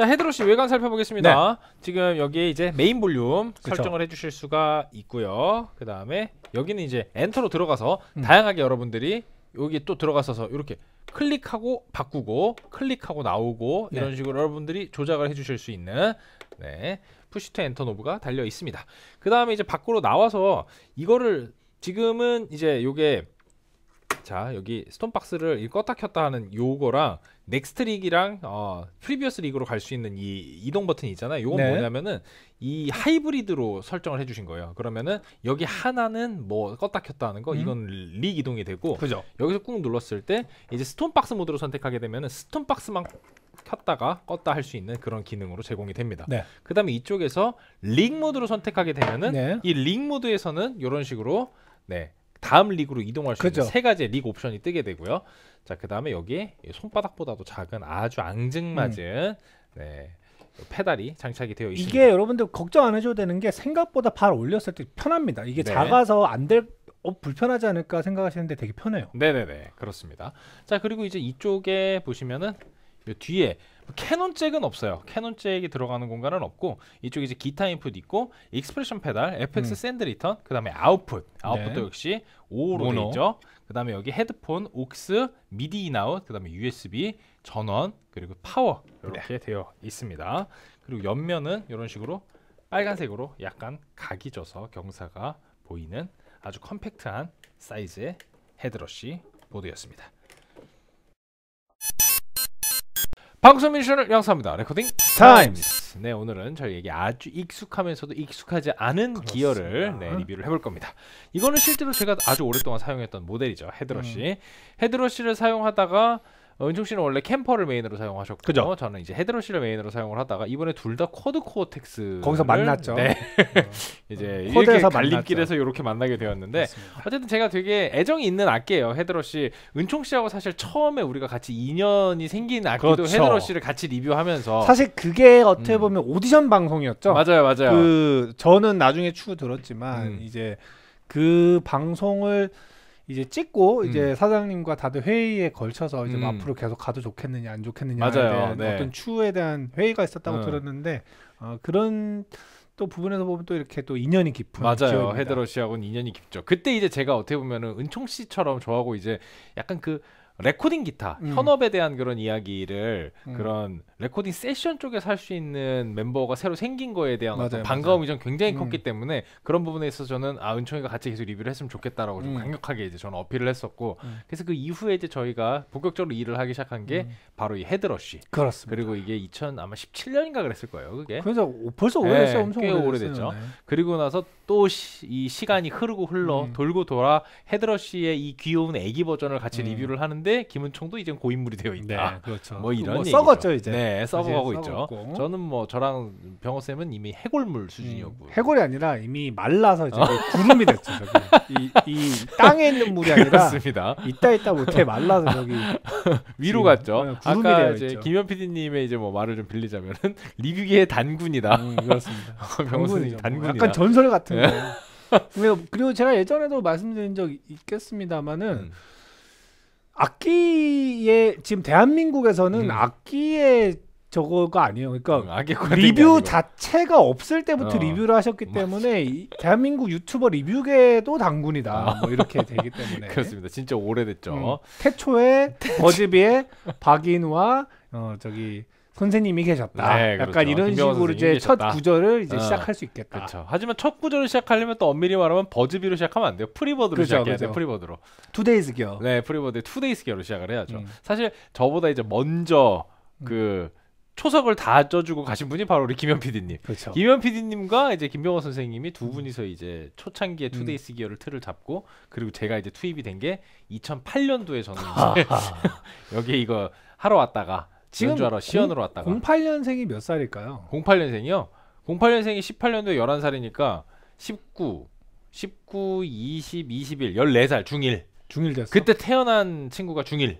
자 헤드로시 외관 살펴보겠습니다. 네. 지금 여기에 이제 메인 볼륨 그쵸. 설정을 해주실 수가 있고요. 그 다음에 여기는 이제 엔터로 들어가서 음. 다양하게 여러분들이 여기 또 들어가서서 이렇게 클릭하고 바꾸고 클릭하고 나오고 네. 이런 식으로 여러분들이 조작을 해주실 수 있는 네 푸시트 엔터 노브가 달려 있습니다. 그 다음에 이제 밖으로 나와서 이거를 지금은 이제 요게 자 여기 스톤박스를 껐다 켰다 하는 요거랑 넥스트 릭이랑 어, 프리비어스 릭으로 갈 수 있는 이 이동 버튼이 있잖아요. 요건 네. 뭐냐면은 이 하이브리드로 설정을 해주신 거예요. 그러면은 여기 하나는 뭐 껐다 켰다 하는 거 음. 이건 리 이동이 되고 그죠. 여기서 꾹 눌렀을 때 이제 스톤박스 모드로 선택하게 되면은 스톤박스만 켰다가 껐다 할 수 있는 그런 기능으로 제공이 됩니다. 네. 그다음에 이쪽에서 링 모드로 선택하게 되면은 네. 이링 모드에서는 이런 식으로 네. 다음 리그로 이동할 수 그죠. 있는 세 가지의 리그 옵션이 뜨게 되고요. 자, 그다음에 여기 손바닥보다도 작은 아주 앙증맞은 음. 네. 페달이 장착이 되어 있습니다. 이게 여러분들 걱정 안 해줘도 되는 게 생각보다 발 올렸을 때 편합니다. 이게 네. 작아서 안될 어, 불편하지 않을까 생각하시는데 되게 편해요. 네네네 그렇습니다. 자 그리고 이제 이쪽에 보시면은 뒤에 뭐 캐논 잭은 없어요. 캐논 잭이 들어가는 공간은 없고 이쪽에 이제 기타 인풋 있고 익스프레션 페달, FX 음. 샌드 리턴, 그다음에 아웃풋. 아웃풋도 네. 역시 5로 되 있죠. 그다음에 여기 헤드폰, 옥스, 미디 인아웃, 그다음에 USB 전원, 그리고 파워 이렇게 네. 되어 있습니다. 그리고 옆면은 이런 식으로 빨간색으로 약간 각이 져서 경사가 보이는 아주 컴팩트한 사이즈의 헤드러쉬 보드였습니다. 방송 미션을 양성합니다. 레코딩 타임입 네, 오늘은 저희에게 아주 익숙하면서도 익숙하지 않은 그렇습니다. 기어를 네, 리뷰를 해볼 겁니다. 이거는 실제로 제가 아주 오랫동안 사용했던 모델이죠. 헤드러쉬 음. 헤드러쉬를 사용하다가 어, 은총 씨는 원래 캠퍼를 메인으로 사용하셨고 그죠? 저는 이제 헤드러시를 메인으로 사용을 하다가 이번에 둘 다 쿼드 코어 텍스 거기서 만났죠. 네. 이제 어. 이에서 갈림길에서 이렇게 만나게 되었는데 맞습니다. 어쨌든 제가 되게 애정이 있는 악기예요. 헤드러시 은총 씨하고 사실 처음에 우리가 같이 인연이 생긴 악기도 그렇죠. 헤드러시를 같이 리뷰하면서 사실 그게 어떻게 음. 보면 음. 오디션 방송이었죠. 맞아요, 맞아요. 그 저는 나중에 추후 들었지만 음. 이제 그 방송을 이제 찍고 이제 음. 사장님과 다들 회의에 걸쳐서 이제 뭐 음. 앞으로 계속 가도 좋겠느냐 안 좋겠느냐에 대한 네. 어떤 추에 후 대한 회의가 있었다고 음. 들었는데 어, 그런 또 부분에서 보면 또 이렇게 또 인연이 깊은 맞아요. 헤드러 시하고는 인연이 깊죠. 그때 이제 제가 어떻게 보면은 은총 씨처럼 좋아하고 이제 약간 그 레코딩 기타 음. 현업에 대한 그런 이야기를 음. 그런 레코딩 세션 쪽에서 할 수 있는 멤버가 새로 생긴 거에 대한 맞아요, 반가움이 전 굉장히 음. 컸기 때문에 그런 부분에 있어서 저는 아 은총이가 같이 계속 리뷰를 했으면 좋겠다라고 좀 음. 강력하게 이제 저는 어필을 했었고 음. 그래서 그 이후에 이제 저희가 본격적으로 일을 하기 시작한 게 음. 바로 이 헤드러쉬 그렇습니다. 그리고 이게 2000 아마 17년인가 그랬을 거예요 그게 그래서 벌써 예, 오래됐어요 네, 엄청 꽤오래됐죠 네. 그리고 나서 또 이 시간이 흐르고 흘러 돌고 돌아 헤드러쉬의 이 귀여운 애기 버전을 같이 리뷰를 하는데 했는데 네, 김은총도 이제 고인물이 되어 있다. 네, 그렇죠. 뭐 이런 뭐 썩었죠 이제. 네, 썩어가고 있죠. 저는 뭐 저랑 병호 쌤은 이미 해골물 음, 수준이었고. 음, 해골이 아니라 이미 말라서 이제 어? 구름이 됐죠. 이, 이 땅에 있는 물이 아니라 그렇습니다. 있다 있다 못해 말라서 저기 위로 갔죠. 네, 아까 이제 김현 PD님의 이제 뭐 말을 좀 빌리자면은 리뷰계의 단군이다. 음, 그렇습니다. 병호 쌤이 뭐. 단군이다. 약간 전설 같은 네. 거. 그리고 제가 예전에도 말씀드린 적 있겠습니다만은. 음. 악기의 지금 대한민국에서는 음. 악기의 저거가 아니에요. 그러니까 음, 리뷰 자체가 없을 때부터 어. 리뷰를 하셨기 뭐. 때문에 대한민국 유튜버 리뷰계도 당군이다. 아. 뭐 이렇게 되기 때문에 그렇습니다. 진짜 오래됐죠. 음, 태초에 버즈비의 박인우와 어 저기 선생님이 계셨다. 네, 그렇죠. 이런 식으로 이제 계셨다. 첫 구절을 이제 어. 시작할 수 있겠다. 그렇죠. 하지만 첫 구절을 시작하려면 또 엄밀히 말하면 버즈비로 시작하면 안 돼요. 프리버드로 그렇죠, 시작해야 그렇죠. 프리버드로. 투데이스 기 네, 프리버드 투데이스 기로 시작을 해야죠. 음. 사실 저보다 이제 먼저 음. 그 초석을 다 쪄주고 가신 분이 바로 우리 김현 PD님. 그렇죠. 김현 PD님과 이제 김병호 선생님이 두 음. 분이서 이제 초창기에 투데이스 기어를 음. 틀을 잡고 그리고 제가 이제 투입이 된 게 2008년도에 저는 여기 이거 하러 왔다가 지금 줄 알아 시연으로 왔다가 08년생이 몇 살일까요? 08년생이요? 08년생이 18년도에 11살이니까 19, 19, 20, 21, 14살 중일 중일 됐어. 그때 태어난 친구가 중일이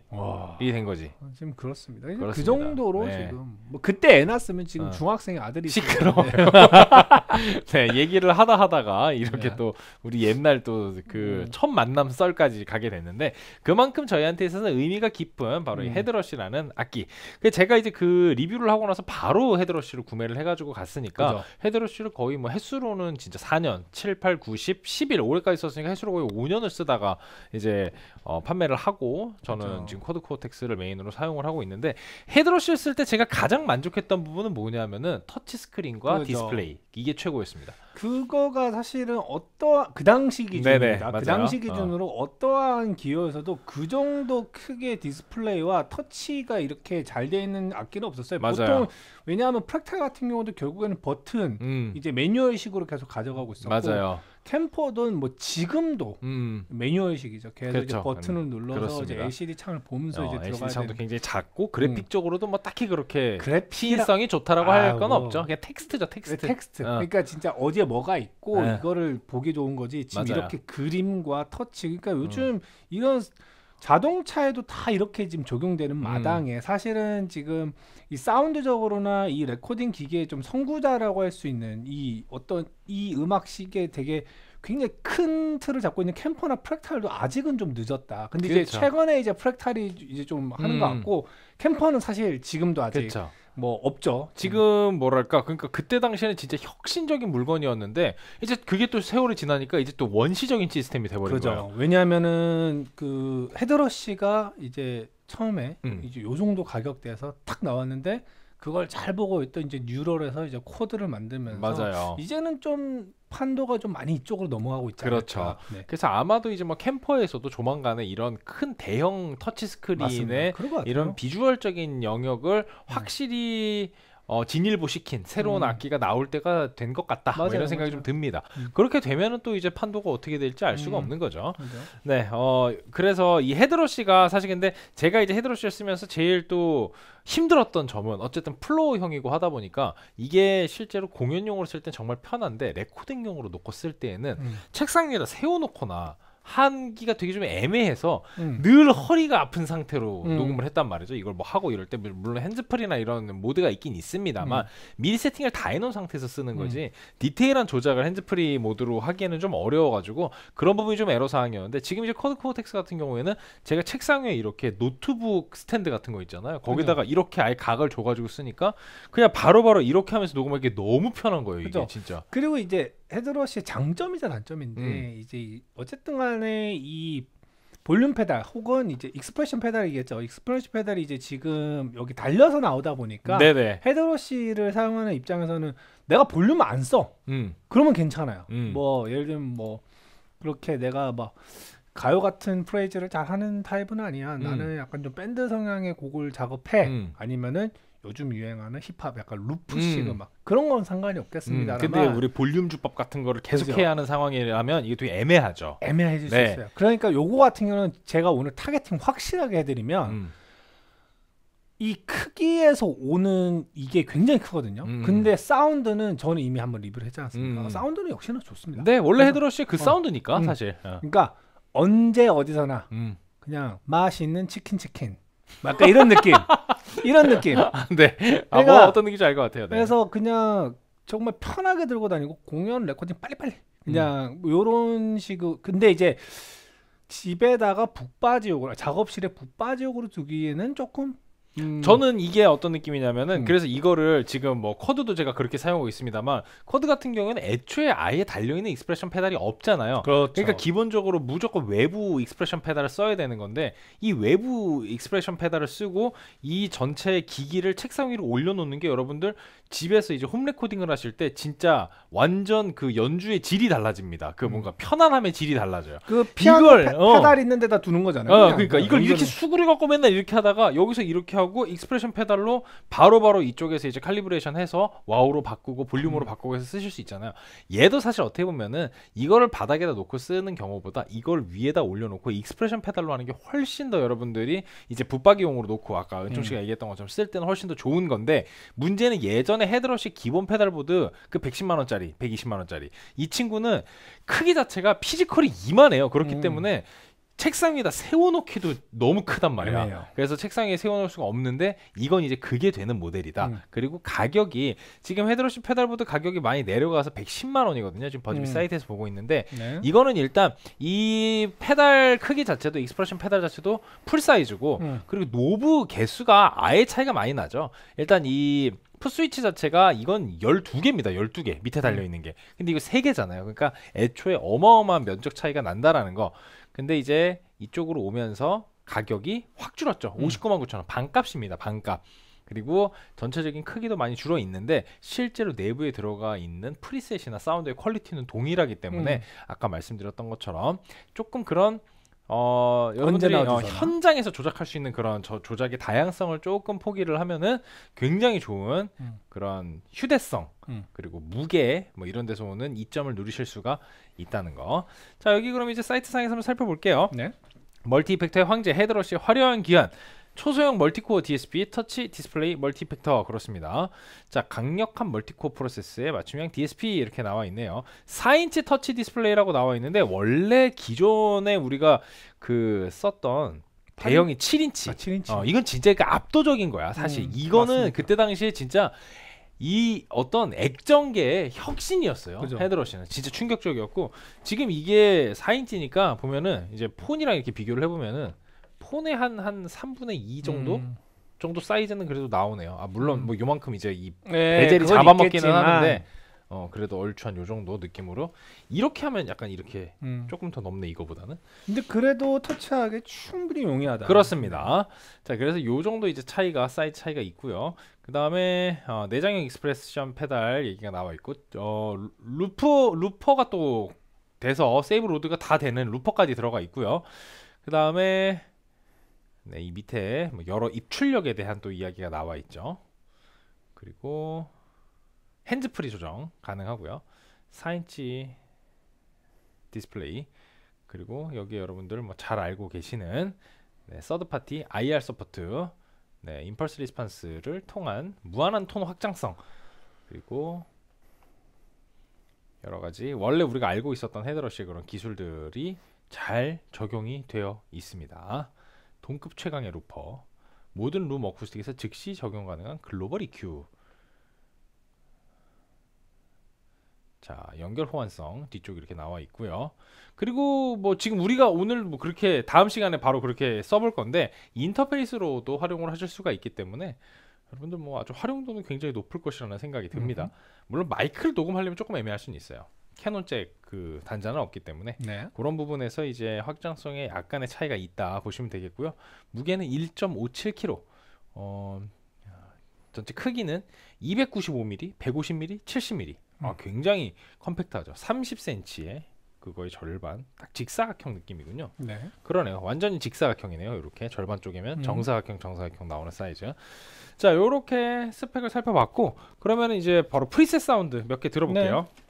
된 거지. 지금 그렇습니다. 그 그렇습니다. 그 정도로 네. 지금 뭐 그때 애 낳았으면 지금 어. 중학생 의 아들이 시끄러워요. 네, 얘기를 하다 하다가 이렇게 네. 또 우리 옛날 또 그첫 음. 만남 썰까지 가게 됐는데 그만큼 저희한테 있어서 의미가 깊은 바로 음. 이 헤드러시라는 악기. 그 제가 이제 그 리뷰를 하고 나서 바로 헤드러시를 구매를 해가지고 갔으니까 그죠. 헤드러시를 거의 뭐 횟수로는 진짜 4년, 7, 8, 9, 10, 11 올해까지 썼으니까 횟수로 거의 5년을 쓰다가 이제 어, 판매를 하고 저는 그렇죠. 지금 쿼드 코텍스를 메인으로 사용을 하고 있는데 헤드러쉬를 쓸 때 제가 가장 만족했던 부분은 뭐냐면은 터치 스크린과 그렇죠. 디스플레이 이게 최고였습니다. 그거가 사실은 어떠한 그 당시 기준입니다. 그 당시 어. 기준으로 어. 떠한 기어에서도 그 정도 크게 디스플레이와 터치가 이렇게 잘돼 있는 악기는 없었어요. 맞아요. 보통 왜냐하면 프랙타 같은 경우도 결국에는 버튼 음. 이제 매뉴얼식으로 계속 가져가고 있었고 맞아요. 캠퍼든 뭐 지금도 음. 매뉴얼식이죠. 계속 그렇죠. 이제 버튼을 음. 눌러서 그렇습니다. 이제 LCD 창을 보면서 어, 이제 들어가야 LCD 창도 되는. 굉장히 작고 그래픽적으로도 음. 뭐 딱히 그렇게 그래픽성이 좋다라고 아, 할건 뭐. 없죠. 그냥 텍스트죠, 텍스트. 네, 텍스트. 어. 그러니까 진짜 어디에 뭐가 있고 네. 이거를 보기 좋은 거지. 지금 맞아요. 이렇게 그림과 터치. 그러니까 음. 요즘 이런 자동차에도 다 이렇게 지금 적용되는 음. 마당에 사실은 지금 이 사운드적으로나 이 레코딩 기계의 좀 선구자라고 할 수 있는 이 어떤 이 음악 시기에 되게 굉장히 큰 틀을 잡고 있는 캠퍼나 프랙탈도 아직은 좀 늦었다. 근데 그쵸. 이제 그렇죠. 최근에 이제 프랙탈이 이제 좀 하는 음. 것 같고 캠퍼는 사실 지금도 아직 그쵸. 그렇죠. 뭐 없죠. 음. 지금 뭐랄까 그러니까 그때 당시에는 진짜 혁신적인 물건이었는데 이제 그게 또 세월이 지나니까 이제 또 원시적인 시스템이 돼버린 그죠. 거예요. 왜냐하면은 그 헤드러시가 이제 처음에 음. 이제 요 정도 가격대에서 탁 나왔는데 그걸 잘 보고 있던 이제 뉴럴에서 이제 코드를 만들면서 맞아요. 이제는 좀 판도가 좀 많이 이쪽으로 넘어가고 있잖아요. 그렇죠. 네. 그래서 아마도 이제 뭐 캠퍼에서도 조만간에 이런 큰 대형 터치 스크린의 이런 비주얼적인 영역을 확실히 음. 어, 진일보 시킨 새로운 음. 악기가 나올 때가 된 것 같다. 맞아요, 뭐 이런 생각이 맞아요. 좀 듭니다. 음. 그렇게 되면은 또 이제 판도가 어떻게 될지 알 수가 음. 없는 거죠. 맞아요. 네, 어, 그래서 이 헤드러시가 사실 근데 제가 이제 헤드러시를 쓰면서 제일 또 힘들었던 점은 어쨌든 플로우형이고 하다 보니까 이게 실제로 공연용으로 쓸 땐 정말 편한데 레코딩용으로 놓고 쓸 때에는 음. 책상 위에다 세워놓거나 한기가 되게 좀 애매해서 음. 늘 허리가 아픈 상태로 음. 녹음을 했단 말이죠. 이걸 뭐 하고 이럴 때 물론 핸즈프리나 이런 모드가 있긴 있습니다만 음. 미리 세팅을 다 해놓은 상태에서 쓰는 음. 거지 디테일한 조작을 핸즈프리 모드로 하기에는 좀 어려워가지고 그런 부분이 좀 에러 사항이었는데 지금 이제 코드 코텍스 어 같은 경우에는 제가 책상 위에 이렇게 노트북 스탠드 같은 거 있잖아요. 거기다가 그냥. 이렇게 아예 각을 줘가지고 쓰니까 그냥 바로바로 바로 이렇게 하면서 녹음하기 너무 편한 거예요. 그쵸? 이게 진짜. 그리고 이제 헤드러시의 장점이자 단점인데 음. 이제 어쨌든 간에 이 볼륨 페달 혹은 이제 익스프레션 페달이겠죠. 익스프레션 페달이 이제 지금 여기 달려서 나오다 보니까 네네. 헤드러시를 사용하는 입장에서는 내가 볼륨 안 써. 음. 그러면 괜찮아요. 음. 뭐 예를 들면 뭐 그렇게 내가 막 가요 같은 프레이즈를 잘 하는 타입은 아니야. 나는 음. 약간 좀 밴드 성향의 곡을 작업해. 음. 아니면은 요즘 유행하는 힙합 약간 루프식 음. 악 그런 건 상관이 없겠습니다. 음, 근데 우리 볼륨 주법 같은 거를 계속 그렇죠. 해야 하는 상황이라면 이게 되게 애매하죠. 애매해질 네. 수 있어요. 그러니까 요거 같은 경우는 제가 오늘 타겟팅 확실하게 해드리면 음. 이 크기에서 오는 이게 굉장히 크거든요. 음. 근데 사운드는 저는 이미 한번 리뷰를 했지 않습니까? 음. 사운드는 역시나 좋습니다. 네, 원래 헤드러시 그 어. 사운드니까 음. 사실. 어. 그러니까 언제 어디서나 음. 그냥 맛있는 치킨 치킨. 약간 이런 느낌. 이런 느낌. 아, 네. 아, 그러니까 뭐 어떤 느낌인지 알 것 같아요. 네. 그래서 그냥 정말 편하게 들고 다니고 공연 레코딩 빨리빨리 그냥 음. 요런 식으로 근데 이제 집에다가 북바지용으 작업실에 북바지용으로 두기에는 조금 음. 저는 이게 어떤 느낌이냐면은 음. 그래서 이거를 지금 뭐 쿼드도 제가 그렇게 사용하고 있습니다만 쿼드 같은 경우에는 애초에 아예 달려있는 익스프레션 페달이 없잖아요. 그렇죠. 그러니까 기본적으로 무조건 외부 익스프레션 페달을 써야 되는 건데 이 외부 익스프레션 페달을 쓰고 이 전체 기기를 책상 위로 올려놓는 게 여러분들 집에서 이제 홈 레코딩을 하실 때 진짜 완전 그 연주의 질이 달라집니다. 그 음. 뭔가 편안함의 질이 달라져요. 그 피아노 이걸, 페, 어. 페달 있는 데다 두는 거잖아요. 어, 그러니까 이걸 완전 이렇게 수그려 갖고 맨날 이렇게 하다가 여기서 이렇게 하고 익스프레션 페달로 바로바로 바로 이쪽에서 이제 칼리브레이션 해서 와우로 바꾸고 볼륨으로 음. 바꾸고 해서 쓰실 수 있잖아요. 얘도 사실 어떻게 보면은 이거를 바닥에다 놓고 쓰는 경우보다 이걸 위에다 올려놓고 익스프레션 페달로 하는 게 훨씬 더 여러분들이 이제 붙박이용으로 놓고 아까 은총 씨가 음. 얘기했던 것처럼 쓸 때는 훨씬 더 좋은 건데 문제는 예전 기존의 헤드러시 기본 페달보드 그 110만 원짜리, 120만 원짜리 이 친구는 크기 자체가 피지컬이 이만해요. 그렇기 음. 때문에 책상 위에다 세워놓기도 너무 크단 말이야. 애매해요. 그래서 책상 위에 세워놓을 수가 없는데 이건 이제 그게 되는 모델이다. 음. 그리고 가격이 지금 헤드러시 페달보드 가격이 많이 내려가서 110만 원이거든요. 지금 버즈비 음. 사이트에서 보고 있는데 네. 이거는 일단 이 페달 크기 자체도 익스프레션 페달 자체도 풀 사이즈고 음. 그리고 노브 개수가 아예 차이가 많이 나죠. 일단 이 풋스위치 자체가 이건 12개입니다. 12개. 밑에 달려 음. 있는 게. 근데 이거 3개잖아요. 그러니까 애초에 어마어마한 면적 차이가 난다라는 거. 근데 이제 이쪽으로 오면서 가격이 확 줄었죠. 음. 5 9 9 0 0 0 원. 반값입니다. 반값. 그리고 전체적인 크기도 많이 줄어 있는데 실제로 내부에 들어가 있는 프리셋이나 사운드의 퀄리티는 동일하기 때문에 음. 아까 말씀드렸던 것처럼 조금 그런 어, 아, 여러분들이 어, 현장에서 조작할 수 있는 그런 저, 조작의 다양성을 조금 포기를 하면은 굉장히 좋은 음. 그런 휴대성 음. 그리고 무게 뭐 이런 데서 오는 이점을 누리실 수가 있다는 거. 자 여기 그럼 이제 사이트 상에서 한번 살펴볼게요. 네. 멀티 이펙터의 황제 헤드러시의 화려한 기한 초소형 멀티코어 DSP 터치 디스플레이 멀티팩터 그렇습니다. 자 강력한 멀티코어 프로세스에 맞춤형 DSP 이렇게 나와 있네요. 4인치 터치 디스플레이라고 나와 있는데 원래 기존에 우리가 그 썼던 대형이 7인치. 아, 7인치. 어, 이건 진짜 그러니까 압도적인 거야. 사실 음, 이거는 맞습니다. 그때 당시에 진짜 이 어떤 액정계의 혁신이었어요. 그죠. 헤드러시는 진짜 충격적이었고 지금 이게 4인치니까 보면은 이제 폰이랑 이렇게 비교를 해보면은 폰의 한한 3분의 2 정도 음. 정도 사이즈는 그래도 나오네요. 아 물론 음. 뭐 요만큼 이제 이 네, 베젤이 잡아먹기는 있겠지만. 하는데 어 그래도 얼추 한요 정도 느낌으로 이렇게 하면 약간 이렇게 음. 조금 더 넘네 이거보다는 근데 그래도 터치하기 충분히 용이하다 그렇습니다 자 그래서 요 정도 이제 차이가 사이즈 차이가 있고요 그 다음에 어, 내장형 익스프레션 페달 얘기가 나와 있고 어 루프 루퍼가 또 돼서 세이브 로드가 다 되는 루퍼까지 들어가 있고요 그 다음에 네, 이 밑에 뭐 여러 입출력에 대한 또 이야기가 나와 있죠. 그리고 핸즈프리 조정 가능하고요. 4인치 디스플레이 그리고 여기 여러분들 뭐잘 알고 계시는 네, 서드파티 IR 서포트 네, 임펄스 리스판스를 통한 무한한 톤 확장성 그리고 여러 가지 원래 우리가 알고 있었던 헤드러쉬 그런 기술들이 잘 적용이 되어 있습니다. 동급 최강의 루퍼 모든 룸 어쿠스틱에서 즉시 적용 가능한 글로벌 EQ 자 연결 호환성 뒤쪽 이렇게 나와 있고요 그리고 뭐 지금 우리가 오늘 뭐 그렇게 다음 시간에 바로 그렇게 써볼 건데 인터페이스로도 활용을 하실 수가 있기 때문에 여러분들 뭐 아주 활용도는 굉장히 높을 것이라는 생각이 듭니다 음흠. 물론 마이크를 녹음하려면 조금 애매할 수는 있어요 캐논잭 그 단자는 없기 때문에 네. 그런 부분에서 이제 확장성에 약간의 차이가 있다 보시면 되겠고요. 무게는 1.57kg. 어 전체 크기는 295mm, 150mm, 70mm. 음. 아 굉장히 컴팩트하죠. 30cm에 그거의 절반 딱 직사각형 느낌이군요. 네. 그러네요. 완전히 직사각형이네요. 이렇게 절반 쪽이면 음. 정사각형, 정사각형 나오는 사이즈. 자, 이렇게 스펙을 살펴봤고 그러면 이제 바로 프리셋 사운드 몇 개 들어볼게요. 네.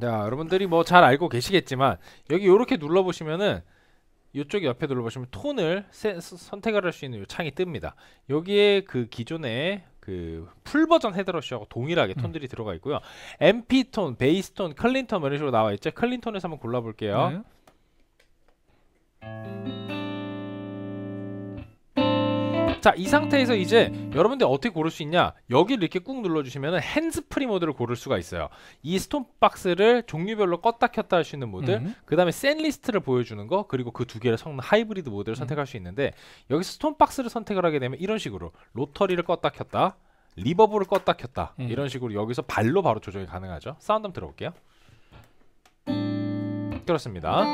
자 여러분들이 뭐 잘 알고 계시겠지만 여기 이렇게 눌러보시면은 이쪽 옆에 눌러보시면 톤을 세, 선택을 할 수 있는 창이 뜹니다 여기에 그 기존의 그 풀버전 헤드러쉬하고 동일하게 음. 톤들이 음. 들어가 있고요 MP톤, 베이스톤, 클린톤 뭐 이런 식으로 나와있죠 클린톤에서 한번 골라볼게요 네. 자이 상태에서 이제 여러분들 어떻게 고를 수 있냐 여기를 이렇게 꾹 눌러주시면 핸즈프리 모드를 고를 수가 있어요 이 스톰박스를 종류별로 껐다 켰다 할 수 있는 모드 음. 그 다음에 샌 리스트를 보여주는 거 그리고 그 두 개를 섞는 하이브리드 모드를 음. 선택할 수 있는데 여기서 스톰박스를 선택을 하게 되면 이런 식으로 로터리를 껐다 켰다 리버브를 껐다 켰다 음. 이런 식으로 여기서 발로 바로 조정이 가능하죠 사운드 한번 들어볼게요 그렇습니다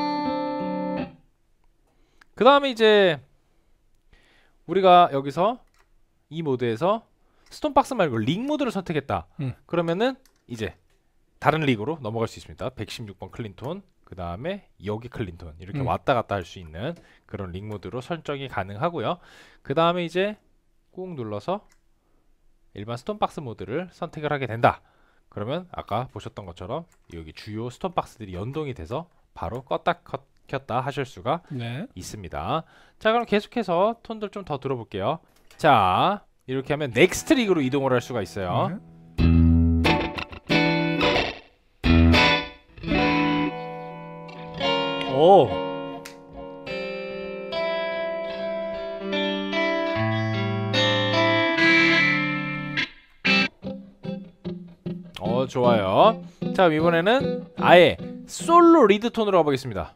그 다음에 이제 우리가 여기서 이 모드에서 스톤박스 말고 링 모드를 선택했다. 음. 그러면은 이제 다른 링으로 넘어갈 수 있습니다. 116번 클린톤, 그 다음에 여기 클린톤 이렇게 음. 왔다 갔다 할 수 있는 그런 링 모드로 설정이 가능하고요. 그 다음에 이제 꾹 눌러서 일반 스톤박스 모드를 선택을 하게 된다. 그러면 아까 보셨던 것처럼 여기 주요 스톤박스들이 연동이 돼서 바로 껐다 컷 켰다 하실 수가 네. 있습니다. 자 그럼 계속해서 톤들 좀 더 들어볼게요. 자 이렇게 하면 넥스트 릭으로 이동을 할 수가 있어요. 네. 오. 어 좋아요. 자 이번에는 아예 솔로 리드 톤으로 가보겠습니다.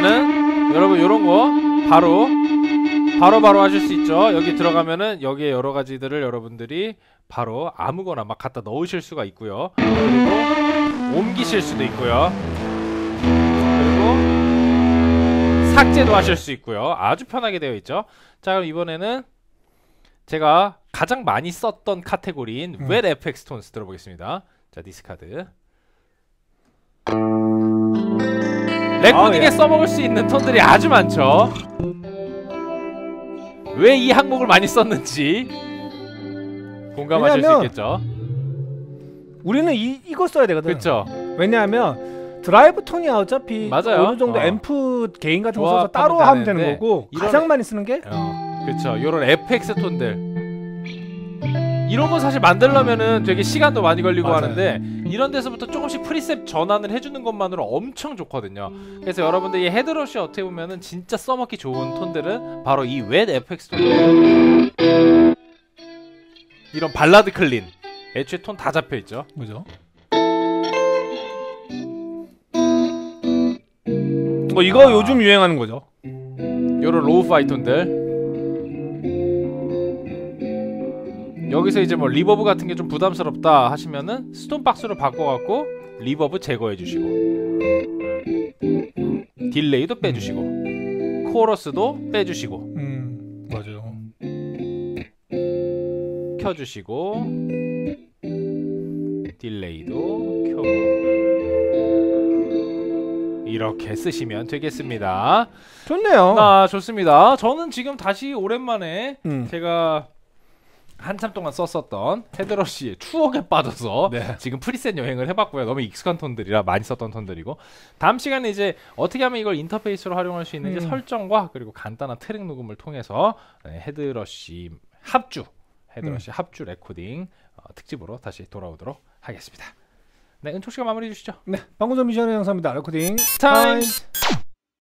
들어가면은 여러분 요런 거 바로 바로바로 하실 수 있죠. 여기 들어가면은 여기에 여러 가지들을 여러분들이 바로 아무거나 막 갖다 넣으실 수가 있고요. 그리고 옮기실 수도 있고요. 그리고 삭제도 하실 수 있고요. 아주 편하게 되어 있죠. 자, 그럼 이번에는 제가 가장 많이 썼던 카테고리인 음. 웹 FX 톤스 들어보겠습니다. 자, 디스카드. 레코딩에 아, 예. 써먹을 수 있는 톤들이 아주 많죠 왜 이 항목을 많이 썼는지 공감하실 수 있겠죠 우리는 이, 이거 써야 되거든 그쵸 왜냐하면 드라이브 톤이 어차피 맞아요. 어느 정도 어. 앰프 게인 같은 거 써서 따로 하면 되는 거고 가장 많이 쓰는 게 어. 그쵸 요런 FX 톤들 이런 거 사실 만들려면은 되게 시간도 많이 걸리고 맞아요. 하는데 이런 데서부터 조금씩 프리셉 전환을 해주는 것만으로 엄청 좋거든요. 그래서 여러분들 이 헤드러시 어떻게 보면은 진짜 써먹기 좋은 톤들은 바로 이웹 FX 톤들 이런 발라드 클린 애초에 톤 다 잡혀 있죠. 그죠? 뭐 어, 이거 아. 요즘 유행하는 거죠. 요런 로우 파이톤들 여기서 이제 뭐 리버브 같은 게 좀 부담스럽다 하시면은 스톤 박스로 바꿔갖고 리버브 제거해 주시고 딜레이도 빼주시고 코러스도 빼주시고 음 맞아요 켜주시고 딜레이도 켜고 이렇게 쓰시면 되겠습니다 좋네요 아 좋습니다 저는 지금 다시 오랜만에 음. 제가 한참 동안 썼었던 헤드러쉬의 추억에 빠져서 네. 지금 프리셋 여행을 해봤고요. 너무 익숙한 톤들이라 많이 썼던 톤들이고 다음 시간에 이제 어떻게 하면 이걸 인터페이스로 활용할 수 있는지 음. 설정과 그리고 간단한 트랙 녹음을 통해서 네, 헤드러쉬 합주 헤드러쉬 음. 합주 레코딩 어, 특집으로 다시 돌아오도록 하겠습니다. 네, 은총 씨가 마무리해 주시죠. 네, 방금 전 미션의 영상입니다. 레코딩 타임